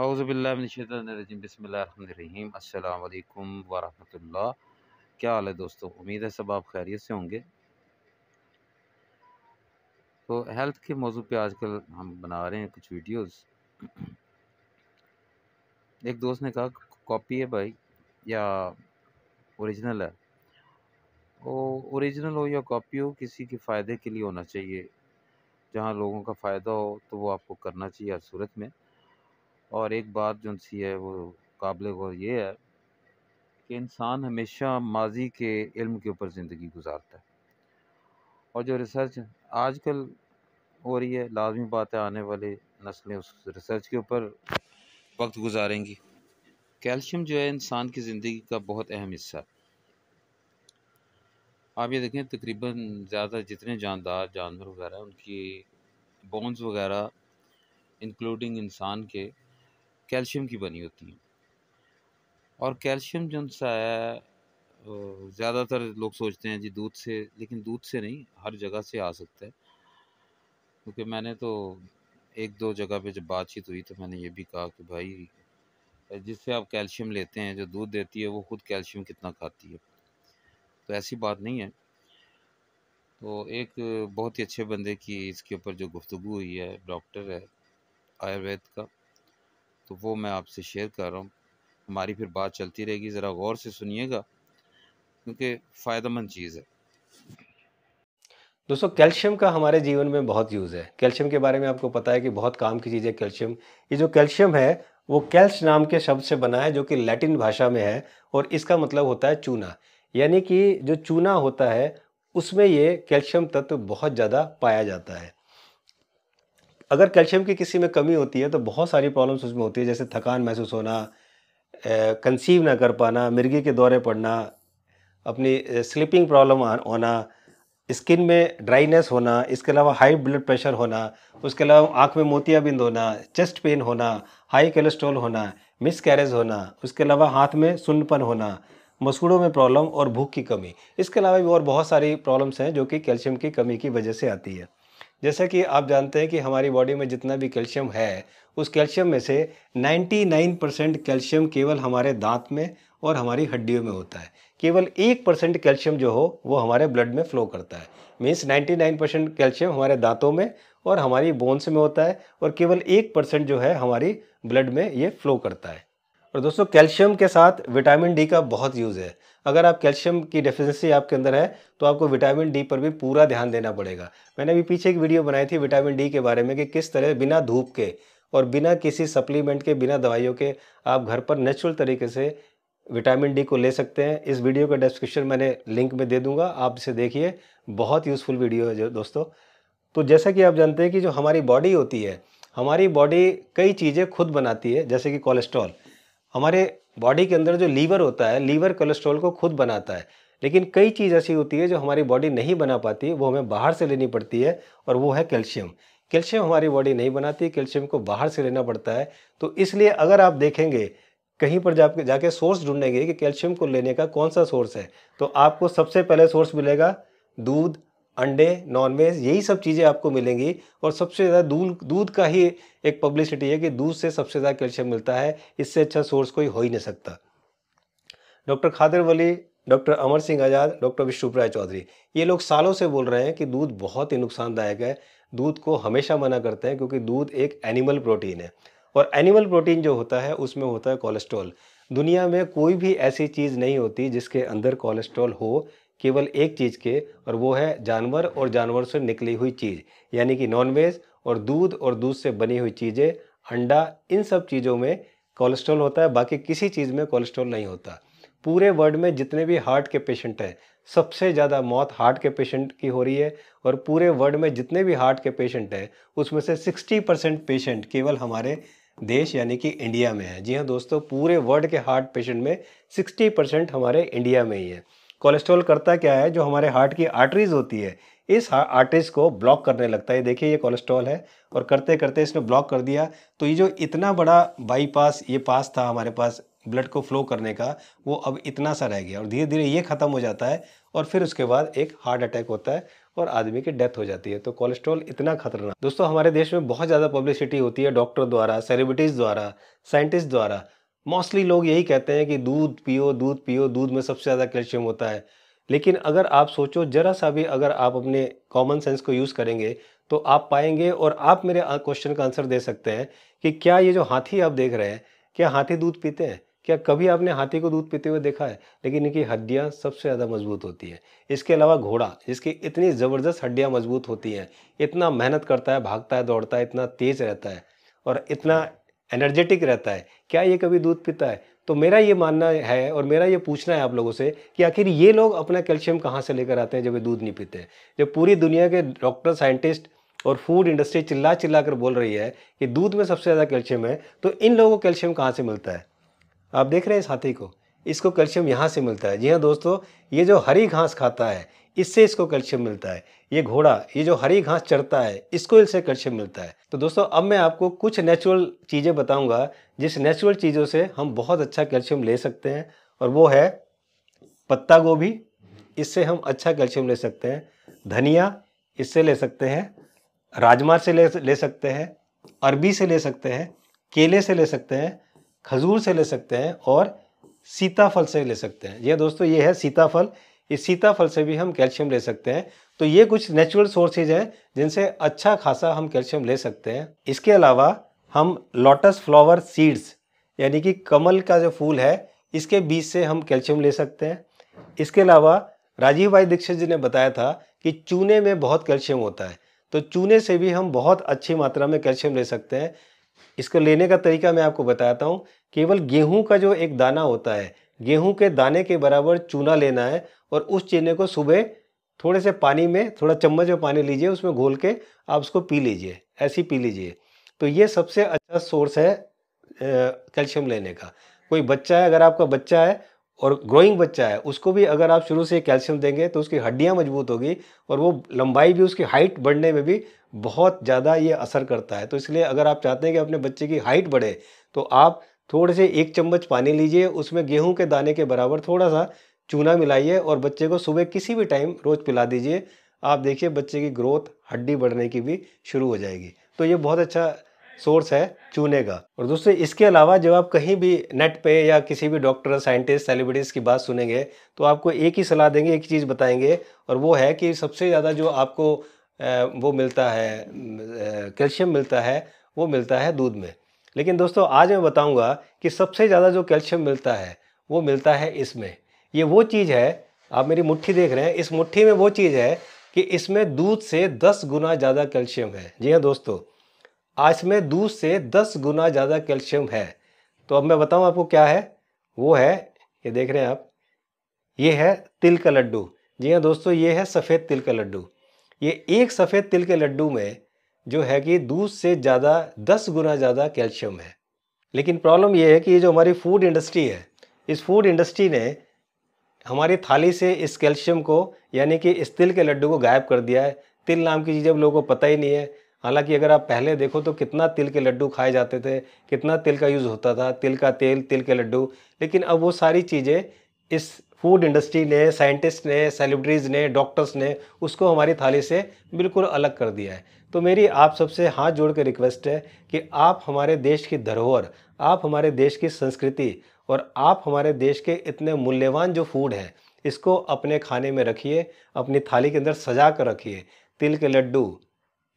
आउज़बिल्लिम बसमीम अल्लाम वरहमल क्या हाल है दोस्तों उम्मीद है सब आप खैरियत से होंगे तो हेल्थ के मौजू पे आजकल हम बना रहे हैं कुछ वीडियोस एक दोस्त ने कहा कॉपी है भाई या ओरिजिनल है वो ओरिजिनल हो या कॉपी हो किसी के फ़ायदे के लिए होना चाहिए जहाँ लोगों का फ़ायदा हो तो वो आपको करना चाहिए हर सूरत में और एक बात जो सी है वो काबिल गौर ये है कि इंसान हमेशा माजी के इल्म के ऊपर ज़िंदगी गुजारता है और जो रिसर्च आजकल हो रही है लाजमी बात है आने वाले नस्लें उस रिसर्च के ऊपर वक्त गुजारेंगी कैल्शियम जो है इंसान की ज़िंदगी का बहुत अहम हिस्सा है आप ये देखें तकरीबन ज़्यादा जितने जानदार जानवर वगैरह उनकी बोन्स वगैरह इंक्लूडिंग इंसान के कैल्शियम की बनी होती हैं और कैल्शियम जो सा है ज़्यादातर लोग सोचते हैं जी दूध से लेकिन दूध से नहीं हर जगह से आ सकता है क्योंकि मैंने तो एक दो जगह पे जब बातचीत हुई तो मैंने ये भी कहा कि भाई जिससे आप कैल्शियम लेते हैं जो दूध देती है वो खुद कैल्शियम कितना खाती है तो ऐसी बात नहीं है तो एक बहुत ही अच्छे बंदे की इसके ऊपर जो गुफ्तु हुई है डॉक्टर है आयुर्वेद का तो वो मैं आपसे शेयर कर रहा हूँ हमारी फिर बात चलती रहेगी ज़रा गौर से सुनिएगा क्योंकि फ़ायदेमंद चीज़ है दोस्तों कैल्शियम का हमारे जीवन में बहुत यूज़ है कैल्शियम के बारे में आपको पता है कि बहुत काम की चीज़ है कैल्शियम ये जो कैल्शियम है वो कैल्श नाम के शब्द से बना है जो कि लैटिन भाषा में है और इसका मतलब होता है चूना यानी कि जो चूना होता है उसमें ये कैल्शियम तत्व बहुत ज़्यादा पाया जाता है अगर कैल्शियम की किसी में कमी होती है तो बहुत सारी प्रॉब्लम्स उसमें होती है जैसे थकान महसूस होना कंसीव ना कर पाना मिर्गी के दौरे पड़ना अपनी स्लीपिंग प्रॉब्लम होना स्किन में ड्राइनेस होना इसके अलावा हाई ब्लड प्रेशर होना उसके अलावा आँख में मोतियाबिंद होना चेस्ट पेन होना हाई कोलेस्ट्रॉल होना मिस कैरेज होना उसके अलावा हाथ में सुन्नपन होना मसूड़ों में प्रॉब्लम और भूख की कमी इसके अलावा भी और बहुत सारी प्रॉब्लम्स हैं जो कि कैल्शियम की कमी की वजह से आती है जैसा कि आप जानते हैं कि हमारी बॉडी में जितना भी कैल्शियम है उस कैल्शियम में से 99 परसेंट कैल्शियम केवल हमारे दांत में और हमारी हड्डियों में होता है केवल एक परसेंट कैल्शियम जो हो वो हमारे ब्लड में फ्लो करता है मीन्स 99 परसेंट कैल्शियम हमारे दांतों में और हमारी बोन्स में होता है और केवल एक परसेंट जो है हमारी ब्लड में ये फ्लो करता है और दोस्तों कैल्शियम के साथ विटामिन डी का बहुत यूज़ है अगर आप कैल्शियम की डेफिशिएंसी आपके अंदर है तो आपको विटामिन डी पर भी पूरा ध्यान देना पड़ेगा मैंने अभी पीछे एक वीडियो बनाई थी विटामिन डी के बारे में कि किस तरह बिना धूप के और बिना किसी सप्लीमेंट के बिना दवाइयों के आप घर पर नेचुरल तरीके से विटामिन डी को ले सकते हैं इस वीडियो का डिस्क्रिप्शन मैंने लिंक में दे दूंगा आप इसे देखिए बहुत यूज़फुल वीडियो है जो दोस्तों तो जैसा कि आप जानते हैं कि जो हमारी बॉडी होती है हमारी बॉडी कई चीज़ें खुद बनाती है जैसे कि कोलेस्ट्रॉल हमारे बॉडी के अंदर जो लीवर होता है लीवर कोलेस्ट्रॉल को खुद बनाता है लेकिन कई चीज़ ऐसी होती है जो हमारी बॉडी नहीं बना पाती वो हमें बाहर से लेनी पड़ती है और वो है कैल्शियम कैल्शियम हमारी बॉडी नहीं बनाती कैल्शियम को बाहर से लेना पड़ता है तो इसलिए अगर आप देखेंगे कहीं पर जाके जाके सोर्स ढूंढेंगे कि कैल्शियम को लेने का कौन सा सोर्स है तो आपको सबसे पहले सोर्स मिलेगा दूध अंडे नॉनवेज यही सब चीज़ें आपको मिलेंगी और सबसे ज़्यादा दूध दूध का ही एक पब्लिसिटी है कि दूध से सबसे ज़्यादा कैल्शियम मिलता है इससे अच्छा सोर्स कोई हो ही नहीं सकता doctor Khadar Vali doctor Amar Singh Azad doctor Vishwaroop Roy Chaudhary ये लोग सालों से बोल रहे हैं कि दूध बहुत ही नुकसानदायक है दूध को हमेशा मना करते हैं क्योंकि दूध एक एनिमल प्रोटीन है और एनिमल प्रोटीन जो होता है उसमें होता है कोलेस्ट्रॉल दुनिया में कोई भी ऐसी चीज़ नहीं होती जिसके अंदर कोलेस्ट्रॉल हो केवल एक चीज़ के और वो है जानवर और जानवर से निकली हुई चीज़ यानी कि नॉनवेज और दूध और दूध से बनी हुई चीज़ें अंडा इन सब चीज़ों में कोलेस्ट्रॉल होता है बाकी किसी चीज़ में कोलेस्ट्रॉल नहीं होता पूरे वर्ल्ड में जितने भी हार्ट के पेशेंट हैं सबसे ज़्यादा मौत हार्ट के पेशेंट की हो रही है और पूरे वर्ल्ड में जितने भी हार्ट के पेशेंट हैं उसमें से 60 परसेंट पेशेंट केवल हमारे देश यानी कि इंडिया में है जी हाँ दोस्तों पूरे वर्ल्ड के हार्ट पेशेंट में 60 परसेंट हमारे इंडिया में ही है कोलेस्ट्रॉल करता क्या है जो हमारे हार्ट की आर्टरीज होती है इस आर्टरीज को ब्लॉक करने लगता है देखिए ये कोलेस्ट्रॉल है और करते करते इसने ब्लॉक कर दिया तो ये जो इतना बड़ा बाईपास ये पास था हमारे पास ब्लड को फ्लो करने का वो अब इतना सा रह गया और धीरे धीरे ये ख़त्म हो जाता है और फिर उसके बाद एक हार्ट अटैक होता है और आदमी की डेथ हो जाती है तो कोलेस्ट्रॉल इतना खतरनाक दोस्तों हमारे देश में बहुत ज़्यादा पब्लिसिटी होती है डॉक्टर द्वारा सेलिब्रिटीज़ द्वारा साइंटिस्ट द्वारा मोस्टली लोग यही कहते हैं कि दूध पियो दूध पियो दूध में सबसे ज़्यादा कैल्शियम होता है लेकिन अगर आप सोचो ज़रा सा भी अगर आप अपने कॉमन सेंस को यूज़ करेंगे तो आप पाएंगे और आप मेरे क्वेश्चन का आंसर दे सकते हैं कि क्या ये जो हाथी आप देख रहे हैं क्या हाथी दूध पीते हैं क्या कभी आपने हाथी को दूध पीते हुए देखा है लेकिन इनकी हड्डियाँ सबसे ज़्यादा मजबूत होती हैं इसके अलावा घोड़ा जिसकी इतनी ज़बरदस्त हड्डियाँ मजबूत होती हैं इतना मेहनत करता है भागता है दौड़ता है इतना तेज़ रहता है और इतना एनर्जेटिक रहता है क्या ये कभी दूध पीता है तो मेरा ये मानना है और मेरा ये पूछना है आप लोगों से कि आखिर ये लोग अपना कैल्शियम कहाँ से लेकर आते हैं जब ये दूध नहीं पीते हैं जब पूरी दुनिया के डॉक्टर साइंटिस्ट और फूड इंडस्ट्री चिल्ला चिल्ला कर बोल रही है कि दूध में सबसे ज़्यादा कैल्शियम है तो इन लोगों को कैल्शियम कहाँ से मिलता है आप देख रहे हैं इस हाथी को इसको कैल्शियम यहाँ से मिलता है जी हाँ दोस्तों ये जो हरी घास खाता है इससे इसको कैल्शियम मिलता है ये घोड़ा ये जो हरी घास चढ़ता है इसको इससे कैल्शियम मिलता है तो दोस्तों अब मैं आपको कुछ नेचुरल चीज़ें बताऊंगा जिस नेचुरल चीज़ों से हम बहुत अच्छा कैल्शियम ले सकते हैं और वो है पत्ता गोभी इससे हम अच्छा कैल्शियम ले सकते हैं धनिया इससे ले सकते हैं राजमा से ले ले सकते हैं अरबी से ले सकते हैं केले से ले सकते हैं खजूर से ले सकते हैं और सीताफल से ले सकते हैं यह दोस्तों ये है सीताफल इस सीताफल से भी हम कैल्शियम ले सकते हैं तो ये कुछ नेचुरल सोर्सेज हैं जिनसे अच्छा खासा हम कैल्शियम ले सकते हैं इसके अलावा हम लोटस फ्लावर सीड्स यानी कि कमल का जो फूल है इसके बीज से हम कैल्शियम ले सकते हैं इसके अलावा राजीव भाई दीक्षित जी ने बताया था कि चूने में बहुत कैल्शियम होता है तो चूने से भी हम बहुत अच्छी मात्रा में कैल्शियम ले सकते हैं इसको लेने का तरीका मैं आपको बताता हूँ केवल गेहूँ का जो एक दाना होता है गेहूँ के दाने के बराबर चूना लेना है और उस चने को सुबह थोड़े से पानी में थोड़ा चम्मच में पानी लीजिए उसमें घोल के आप उसको पी लीजिए ऐसी पी लीजिए तो ये सबसे अच्छा सोर्स है कैल्शियम लेने का कोई बच्चा है अगर आपका बच्चा है और ग्रोइंग बच्चा है उसको भी अगर आप शुरू से कैल्शियम देंगे तो उसकी हड्डियाँ मजबूत होगी और वो लंबाई भी उसकी हाइट बढ़ने में भी बहुत ज़्यादा ये असर करता है तो इसलिए अगर आप चाहते हैं कि अपने बच्चे की हाइट बढ़े तो आप थोड़े से एक चम्मच पानी लीजिए उसमें गेहूं के दाने के बराबर थोड़ा सा चूना मिलाइए और बच्चे को सुबह किसी भी टाइम रोज़ पिला दीजिए आप देखिए बच्चे की ग्रोथ हड्डी बढ़ने की भी शुरू हो जाएगी तो ये बहुत अच्छा सोर्स है चूने का और दोस्तों इसके अलावा जब आप कहीं भी नेट पे या किसी भी डॉक्टर साइंटिस्ट सेलिब्रिटीज़ की बात सुनेंगे तो आपको एक ही सलाह देंगे एक चीज़ बताएंगे और वो है कि सबसे ज़्यादा जो आपको वो मिलता है कैल्शियम मिलता है वो मिलता है दूध में लेकिन दोस्तों आज मैं बताऊँगा कि सबसे ज़्यादा जो कैल्शियम मिलता है वो मिलता है इसमें ये वो चीज़ है आप मेरी मुट्ठी देख रहे हैं इस मुट्ठी में वो चीज़ है कि इसमें दूध से दस गुना ज़्यादा कैल्शियम है जी हाँ दोस्तों आज में दूध से दस गुना ज़्यादा कैल्शियम है तो अब मैं बताऊँ आपको क्या है वो है ये देख रहे हैं आप ये है तिल का लड्डू जी हाँ दोस्तों ये है सफ़ेद तिल का लड्डू ये एक सफ़ेद तिल के लड्डू में जो है कि दूध से ज़्यादा दस गुना ज़्यादा कैल्शियम है लेकिन प्रॉब्लम ये है कि ये जो हमारी फूड इंडस्ट्री है इस फूड इंडस्ट्री ने हमारी थाली से इस कैल्शियम को यानी कि इस तिल के लड्डू को गायब कर दिया है तिल नाम की चीज़ अब लोगों को पता ही नहीं है हालांकि अगर आप पहले देखो तो कितना तिल के लड्डू खाए जाते थे कितना तिल का यूज़ होता था तिल का तेल तिल के लड्डू लेकिन अब वो सारी चीज़ें इस फूड इंडस्ट्री ने साइंटिस्ट ने सेलिब्रिटीज़ ने डॉक्टर्स ने उसको हमारी थाली से बिल्कुल अलग कर दिया है तो मेरी आप सबसे हाथ जोड़ के रिक्वेस्ट है कि आप हमारे देश की धरोहर आप हमारे देश की संस्कृति और आप हमारे देश के इतने मूल्यवान जो फूड हैं इसको अपने खाने में रखिए अपनी थाली के अंदर सजा कर रखिए तिल के लड्डू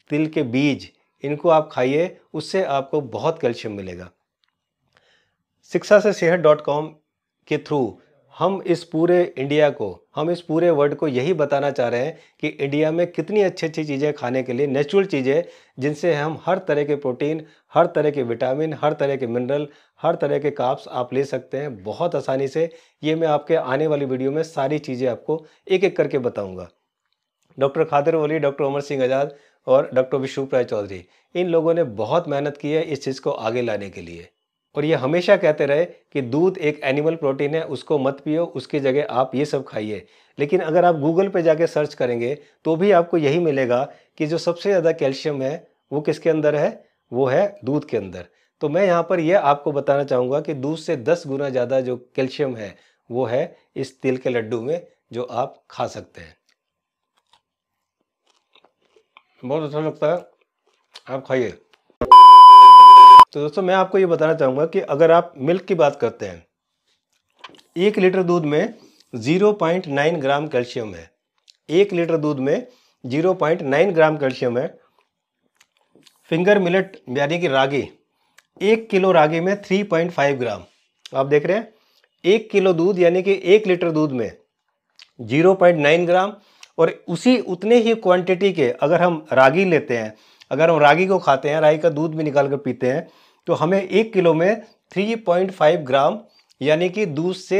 तिल के बीज इनको आप खाइए उससे आपको बहुत कैल्शियम मिलेगा शिक्षा से सेहत डॉट कॉम के थ्रू हम इस पूरे इंडिया को हम इस पूरे वर्ल्ड को यही बताना चाह रहे हैं कि इंडिया में कितनी अच्छी अच्छी चीज़ें खाने के लिए नेचुरल चीज़ें जिनसे हम हर तरह के प्रोटीन हर तरह के विटामिन हर तरह के मिनरल हर तरह के काप्स आप ले सकते हैं बहुत आसानी से ये मैं आपके आने वाली वीडियो में सारी चीज़ें आपको एक एक करके बताऊँगा डॉक्टर खादर वली डॉक्टर अमर सिंह आज़ाद और डॉक्टर विश्वरूप राय चौधरी इन लोगों ने बहुत मेहनत की है इस चीज़ को आगे लाने के लिए और ये हमेशा कहते रहे कि दूध एक एनिमल प्रोटीन है उसको मत पियो उसकी जगह आप ये सब खाइए लेकिन अगर आप गूगल पे जाके सर्च करेंगे तो भी आपको यही मिलेगा कि जो सबसे ज़्यादा कैल्शियम है वो किसके अंदर है वो है दूध के अंदर तो मैं यहाँ पर यह आपको बताना चाहूँगा कि दूध से दस गुना ज़्यादा जो कैल्शियम है वो है इस तिल के लड्डू में जो आप खा सकते हैं बहुत अच्छा लगता है आप खाइए तो दोस्तों मैं आपको ये बताना चाहूँगा कि अगर आप मिल्क की बात करते हैं एक लीटर दूध में zero point nine gram calcium है एक लीटर दूध में zero point nine gram calcium है फिंगर मिलेट यानी कि रागी एक किलो रागी में थ्री पॉइंट फाइव ग्राम आप देख रहे हैं एक किलो दूध यानी कि एक लीटर दूध में ज़ीरो पॉइंट नाइन ग्राम और उसी उतने ही क्वांटिटी के अगर हम रागी लेते हैं अगर हम रागी को खाते हैं रागी का दूध भी निकाल कर पीते हैं तो हमें एक किलो में 3.5 ग्राम यानी कि दूध से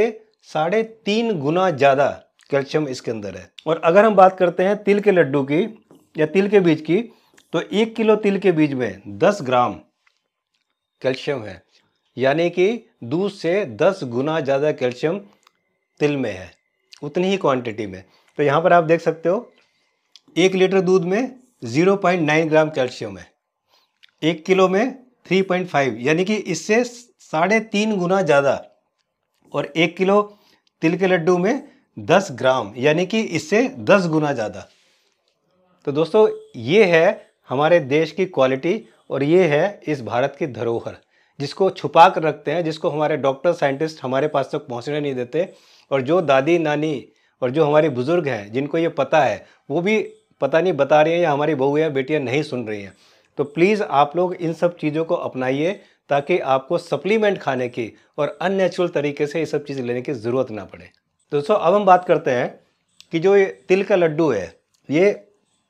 साढ़े तीन गुना ज़्यादा कैल्शियम इसके अंदर है और अगर हम बात करते हैं तिल के लड्डू की या तिल के बीज की तो एक किलो तिल के बीज में दस ग्राम कैल्शियम है यानी कि दूध से दस गुना ज़्यादा कैल्शियम तिल में है उतनी ही क्वांटिटी में तो यहाँ पर आप देख सकते हो एक लीटर दूध में 0.9 ग्राम कैल्शियम है एक किलो में 3.5 यानी कि इससे साढ़े तीन गुना ज़्यादा और एक किलो तिल के लड्डू में 10 ग्राम यानी कि इससे 10 गुना ज़्यादा तो दोस्तों ये है हमारे देश की क्वालिटी और ये है इस भारत की धरोहर जिसको छुपा कर रखते हैं जिसको हमारे डॉक्टर साइंटिस्ट हमारे पास तक तो पहुंचने नहीं देते और जो दादी नानी और जो हमारे बुज़ुर्ग हैं जिनको ये पता है वो भी पता नहीं बता रही हैं या हमारी बहू या बेटियाँ नहीं सुन रही हैं तो प्लीज़ आप लोग इन सब चीज़ों को अपनाइए ताकि आपको सप्लीमेंट खाने की और अननेचुरल तरीके से ये सब चीज़ लेने की ज़रूरत ना पड़े दोस्तों अब हम बात करते हैं कि जो ये तिल का लड्डू है ये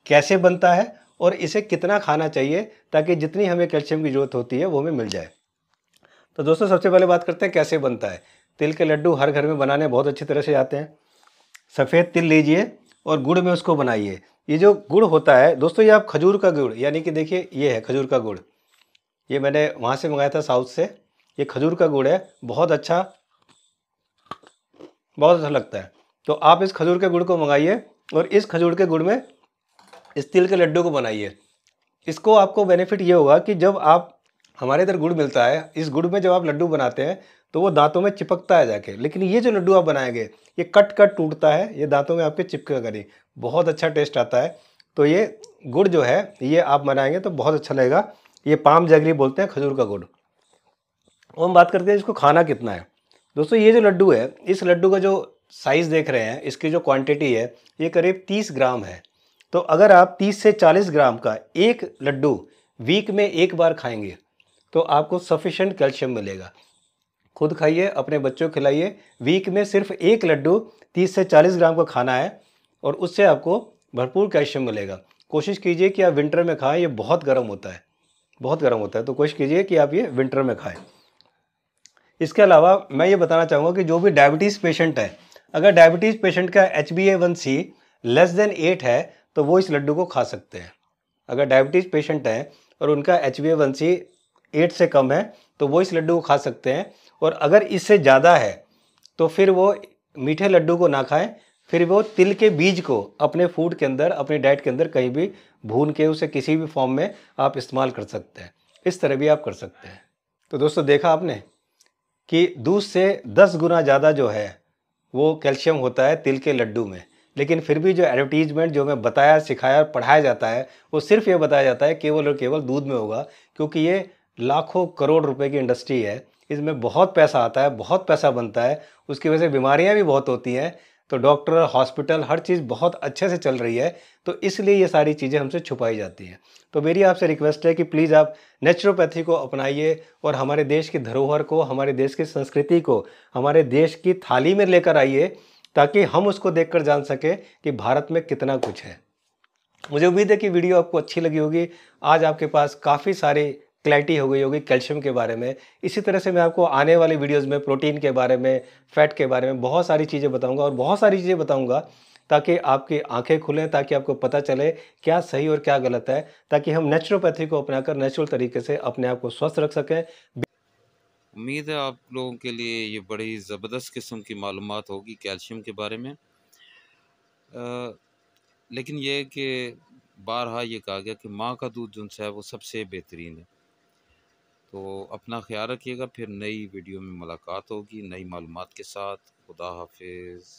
कैसे बनता है और इसे कितना खाना चाहिए ताकि जितनी हमें कैल्शियम की ज़रूरत होती है वो हमें मिल जाए तो दोस्तों सबसे पहले बात करते हैं कैसे बनता है तिल के लड्डू हर घर में बनाने बहुत अच्छी तरह से आते हैं सफ़ेद तिल लीजिए और गुड़ में उसको बनाइए ये जो गुड़ होता है दोस्तों ये आप खजूर का गुड़ यानी कि देखिए ये है खजूर का गुड़ ये मैंने वहाँ से मंगाया था साउथ से ये खजूर का गुड़ है बहुत अच्छा बहुत अच्छा लगता है तो आप इस खजूर के गुड़ को मंगाइए और इस खजूर के गुड़ में इस तिल के लड्डू को बनाइए इसको आपको बेनिफिट ये होगा कि जब आप हमारे इधर गुड़ मिलता है इस गुड़ में जब आप लड्डू बनाते हैं तो वो दांतों में चिपकता है जाके लेकिन ये जो लड्डू आप बनाएंगे ये कट कट टूटता है ये दांतों में आपके चिपका करें बहुत अच्छा टेस्ट आता है तो ये गुड़ जो है ये आप बनाएंगे तो बहुत अच्छा लगेगा ये पाम जगरी बोलते हैं खजूर का गुड़ और हम बात करते हैं इसको खाना कितना है दोस्तों ये जो लड्डू है इस लड्डू का जो साइज़ देख रहे हैं इसकी जो क्वान्टिटी है ये करीब तीस ग्राम है तो अगर आप तीस से चालीस ग्राम का एक लड्डू वीक में एक बार खाएंगे तो आपको सफिशेंट कैल्शियम मिलेगा खुद खाइए अपने बच्चों को खिलाइए वीक में सिर्फ एक लड्डू तीस से चालीस ग्राम का खाना है और उससे आपको भरपूर कैल्शियम मिलेगा कोशिश कीजिए कि आप विंटर में खाएं ये बहुत गर्म होता है बहुत गर्म होता है तो कोशिश कीजिए कि आप ये विंटर में खाएं इसके अलावा मैं ये बताना चाहूँगा कि जो भी डायबिटीज़ पेशेंट है अगर डायबिटीज़ पेशेंट का H B A one C less than eight है तो वो इस लड्डू को खा सकते हैं अगर डायबिटीज़ पेशेंट हैं और उनका H B A one C eight से कम है तो वो इस लड्डू को खा सकते हैं और अगर इससे ज़्यादा है तो फिर वो मीठे लड्डू को ना खाएं फिर वो तिल के बीज को अपने फूड के अंदर अपनी डाइट के अंदर कहीं भी भून के उसे किसी भी फॉर्म में आप इस्तेमाल कर सकते हैं इस तरह भी आप कर सकते हैं तो दोस्तों देखा आपने कि दूध से दस गुना ज़्यादा जो है वो कैल्शियम होता है तिल के लड्डू में लेकिन फिर भी जो एडवर्टीजमेंट जो हमें बताया सिखाया और पढ़ाया जाता है वो सिर्फ ये बताया जाता है केवल और केवल दूध में होगा क्योंकि ये लाखों करोड़ रुपए की इंडस्ट्री है इसमें बहुत पैसा आता है बहुत पैसा बनता है उसकी वजह से बीमारियाँ भी बहुत होती हैं तो डॉक्टर हॉस्पिटल हर चीज़ बहुत अच्छे से चल रही है तो इसलिए ये सारी चीज़ें हमसे छुपाई जाती हैं तो मेरी आपसे रिक्वेस्ट है कि प्लीज़ आप नेचुरोपैथी को अपनाइए और हमारे देश की धरोहर को हमारे देश की संस्कृति को हमारे देश की थाली में लेकर आइए ताकि हम उसको देखकर जान सकें कि भारत में कितना कुछ है मुझे उम्मीद है कि वीडियो आपको अच्छी लगी होगी आज आपके पास काफ़ी सारी क्लैरिटी हो गई होगी कैल्शियम के बारे में इसी तरह से मैं आपको आने वाले वीडियोस में प्रोटीन के बारे में फैट के बारे में बहुत सारी चीज़ें बताऊंगा और बहुत सारी चीज़ें बताऊंगा ताकि आपकी आंखें खुलें ताकि आपको पता चले क्या सही और क्या गलत है ताकि हम नेचुरोपैथी को अपनाकर नेचुरल तरीके से अपने आप को स्वस्थ रख सकें उम्मीद है आप लोगों के लिए ये बड़ी ज़बरदस्त किस्म की मालूम होगी कैल्शियम के बारे में आ, लेकिन ये कि बारहा ये कहा गया कि माँ का दूध जो है वो सबसे बेहतरीन है तो अपना ख्याल रखिएगा फिर नई वीडियो में मुलाकात होगी नई मालूम के साथ खुदा हाफिज़